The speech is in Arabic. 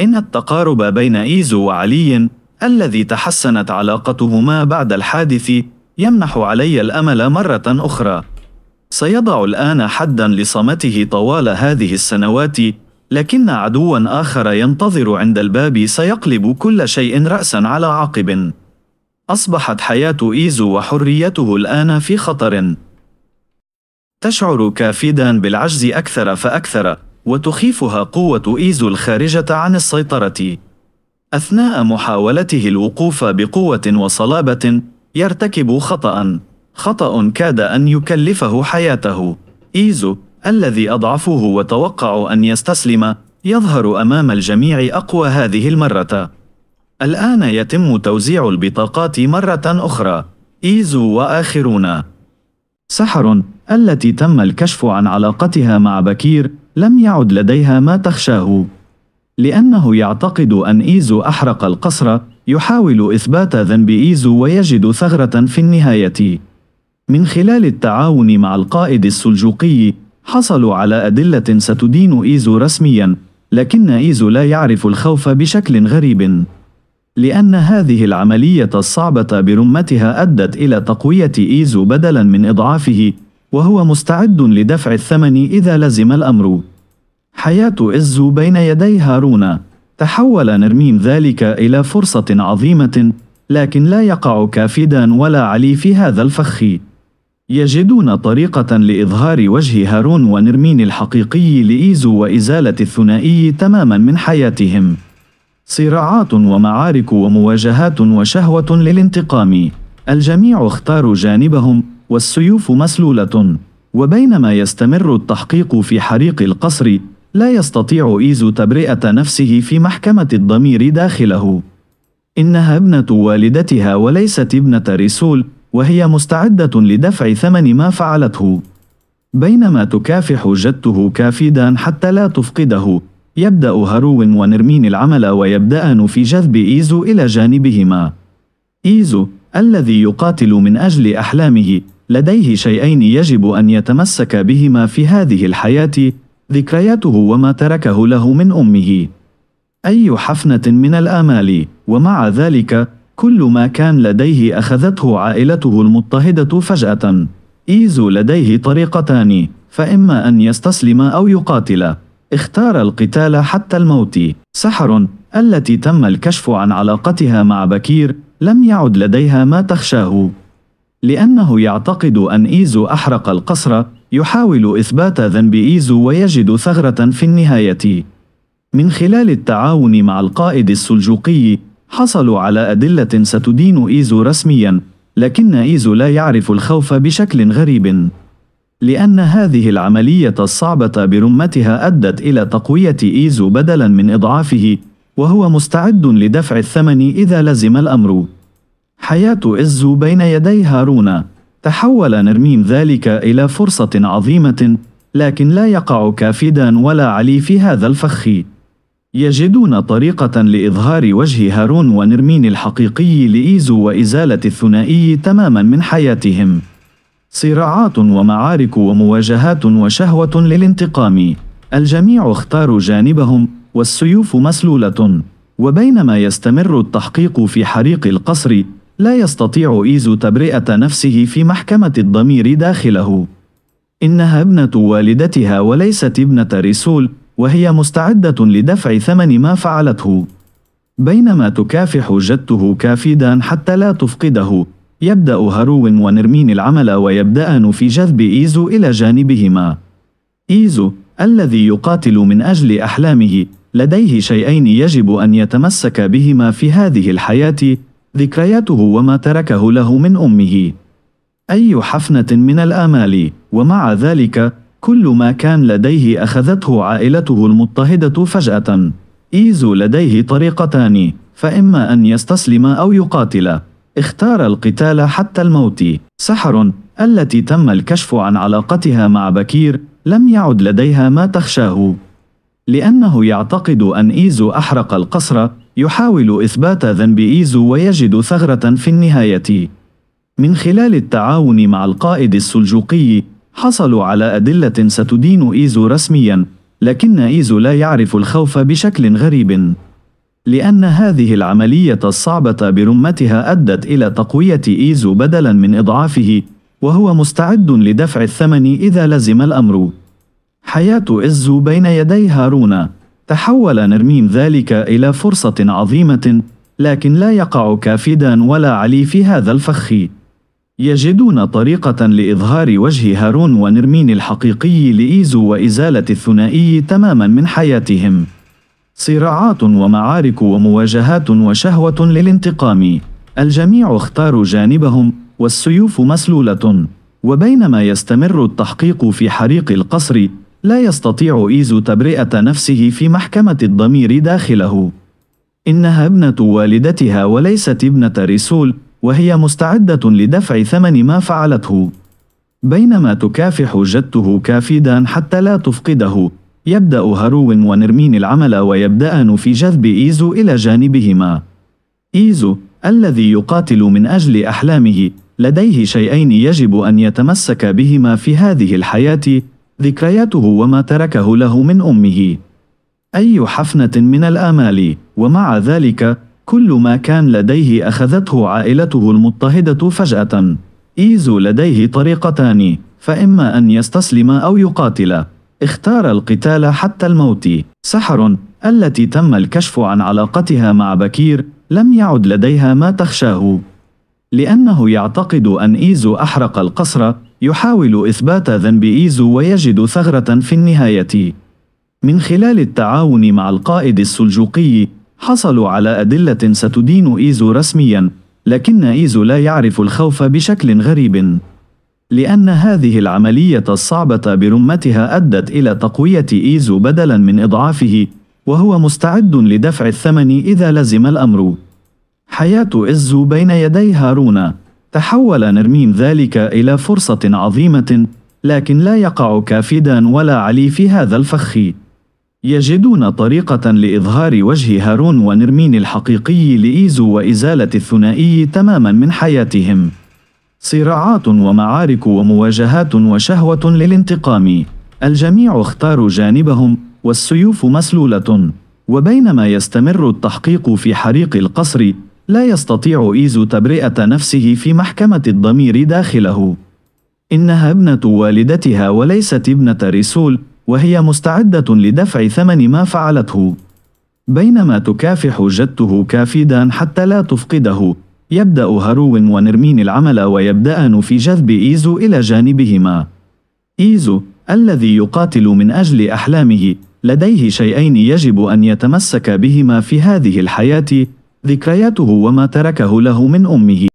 إن التقارب بين إيزو وعلي الذي تحسنت علاقتهما بعد الحادث يمنح علي الأمل مرة أخرى. سيضع الآن حدًا لصمته طوال هذه السنوات، لكن عدوًا آخر ينتظر عند الباب سيقلب كل شيء رأسًا على عقب. أصبحت حياة إيزو وحريته الآن في خطر. تشعر كافدا بالعجز أكثر فأكثر وتخيفها قوة إيزو الخارجة عن السيطرة. أثناء محاولته الوقوف بقوة وصلابة، يرتكب خطأ، خطأ كاد أن يكلفه حياته. إيزو الذي أضعفه وتوقع أن يستسلم، يظهر أمام الجميع أقوى هذه المرة. الآن يتم توزيع البطاقات مرة أخرى. إيزو وآخرون. سحر التي تم الكشف عن علاقتها مع بكير لم يعد لديها ما تخشاه لأنه يعتقد أن إيزو أحرق القصر يحاول إثبات ذنب إيزو ويجد ثغرة في النهاية من خلال التعاون مع القائد السلجوقي حصلوا على أدلة ستدين إيزو رسميا لكن إيزو لا يعرف الخوف بشكل غريب لأن هذه العملية الصعبة برمتها أدت إلى تقوية إيزو بدلا من إضعافه وهو مستعد لدفع الثمن إذا لزم الأمر حياة إزو بين يدي هارون تحول نرمين ذلك إلى فرصة عظيمة لكن لا يقع كافدان ولا علي في هذا الفخ يجدون طريقة لإظهار وجه هارون ونرمين الحقيقي لإيزو وإزالة الثنائي تماما من حياتهم صراعات ومعارك ومواجهات وشهوة للانتقام الجميع اختاروا جانبهم والسيوف مسلولة وبينما يستمر التحقيق في حريق القصر لا يستطيع إيزو تبرئة نفسه في محكمة الضمير داخله إنها ابنة والدتها وليست ابنة ريسول وهي مستعدة لدفع ثمن ما فعلته بينما تكافح جدته كافيدا حتى لا تفقده يبدأ هرو ونرمين العمل ويبدأن في جذب إيزو إلى جانبهما إيزو الذي يقاتل من أجل أحلامه لديه شيئين يجب أن يتمسك بهما في هذه الحياة ذكرياته وما تركه له من أمه أي حفنة من الآمال ومع ذلك كل ما كان لديه أخذته عائلته المضطهدة فجأة إيزو لديه طريقتان فإما أن يستسلم أو يقاتل اختار القتال حتى الموت سحر التي تم الكشف عن علاقتها مع بكير لم يعد لديها ما تخشاه لأنه يعتقد أن إيزو أحرق القصر يحاول إثبات ذنب إيزو ويجد ثغرة في النهاية من خلال التعاون مع القائد السلجوقي حصلوا على أدلة ستدين إيزو رسميا لكن إيزو لا يعرف الخوف بشكل غريب لأن هذه العملية الصعبة برمتها أدت إلى تقوية إيزو بدلا من إضعافه وهو مستعد لدفع الثمن إذا لزم الأمر حياة عز بين يدي هارون تحول نرمين ذلك إلى فرصة عظيمة لكن لا يقع كافدا ولا علي في هذا الفخ يجدون طريقة لإظهار وجه هارون ونرمين الحقيقي لإيزو وإزالة الثنائي تماما من حياتهم صراعات ومعارك ومواجهات وشهوة للانتقام الجميع اختاروا جانبهم والسيوف مسلولة وبينما يستمر التحقيق في حريق القصر لا يستطيع إيزو تبرئة نفسه في محكمة الضمير داخله. إنها ابنة والدتها وليست ابنة ريسول، وهي مستعدة لدفع ثمن ما فعلته. بينما تكافح جدته كافدا حتى لا تفقده، يبدأ هرو ونرمين العمل ويبدأن في جذب إيزو إلى جانبهما. إيزو الذي يقاتل من أجل أحلامه، لديه شيئين يجب أن يتمسك بهما في هذه الحياة ذكرياته وما تركه له من أمه أي حفنة من الآمال ومع ذلك كل ما كان لديه أخذته عائلته المضطهدة فجأة إيزو لديه طريقتان فإما أن يستسلم أو يقاتل اختار القتال حتى الموت سحر التي تم الكشف عن علاقتها مع بكير لم يعد لديها ما تخشاه لأنه يعتقد أن إيزو أحرق القصر يحاول إثبات ذنب إيزو ويجد ثغرة في النهاية. من خلال التعاون مع القائد السلجوقي، حصلوا على أدلة ستدين إيزو رسمياً، لكن إيزو لا يعرف الخوف بشكل غريب. لأن هذه العملية الصعبة برمتها أدت إلى تقوية إيزو بدلاً من إضعافه، وهو مستعد لدفع الثمن إذا لزم الأمر. حياة إزو بين يدي هارونا تحول نرمين ذلك إلى فرصة عظيمة لكن لا يقع كافدا ولا علي في هذا الفخ يجدون طريقة لإظهار وجه هارون ونرمين الحقيقي لإيزو وإزالة الثنائي تماما من حياتهم صراعات ومعارك ومواجهات وشهوة للانتقام الجميع اختاروا جانبهم والسيوف مسلولة وبينما يستمر التحقيق في حريق القصر لا يستطيع إيزو تبرئة نفسه في محكمة الضمير داخله. إنها ابنة والدتها وليست ابنة ريسول، وهي مستعدة لدفع ثمن ما فعلته. بينما تكافح جدته كافيدا حتى لا تفقده، يبدأ هرو ونرمين العمل ويبدأن في جذب إيزو إلى جانبهما. إيزو الذي يقاتل من أجل أحلامه، لديه شيئين يجب أن يتمسك بهما في هذه الحياة ذكرياته وما تركه له من أمه أي حفنة من الآمال ومع ذلك كل ما كان لديه أخذته عائلته المضطهدة فجأة إيزو لديه طريقتان فإما أن يستسلم أو يقاتل اختار القتال حتى الموت سحر التي تم الكشف عن علاقتها مع بكير لم يعد لديها ما تخشاه لأنه يعتقد أن إيزو أحرق القصر يحاول إثبات ذنب إيزو ويجد ثغرة في النهاية. من خلال التعاون مع القائد السلجوقي حصلوا على أدلة ستدين إيزو رسميا لكن إيزو لا يعرف الخوف بشكل غريب لأن هذه العملية الصعبة برمتها أدت إلى تقوية إيزو بدلا من إضعافه وهو مستعد لدفع الثمن إذا لزم الأمر حياة إزو بين يدي هارونا تحول نرميم ذلك إلى فرصة عظيمة لكن لا يقع كافدا ولا علي في هذا الفخ يجدون طريقة لإظهار وجه هارون ونرمين الحقيقي لإيزو وإزالة الثنائي تماما من حياتهم صراعات ومعارك ومواجهات وشهوة للانتقام الجميع اختاروا جانبهم والسيوف مسلولة وبينما يستمر التحقيق في حريق القصر لا يستطيع إيزو تبرئة نفسه في محكمة الضمير داخله. إنها ابنة والدتها وليست ابنة ريسول، وهي مستعدة لدفع ثمن ما فعلته. بينما تكافح جدته كافيدان حتى لا تفقده، يبدأ هرو ونرمين العمل ويبدأن في جذب إيزو إلى جانبهما. إيزو الذي يقاتل من أجل أحلامه، لديه شيئين يجب أن يتمسك بهما في هذه الحياة ذكرياته وما تركه له من أمه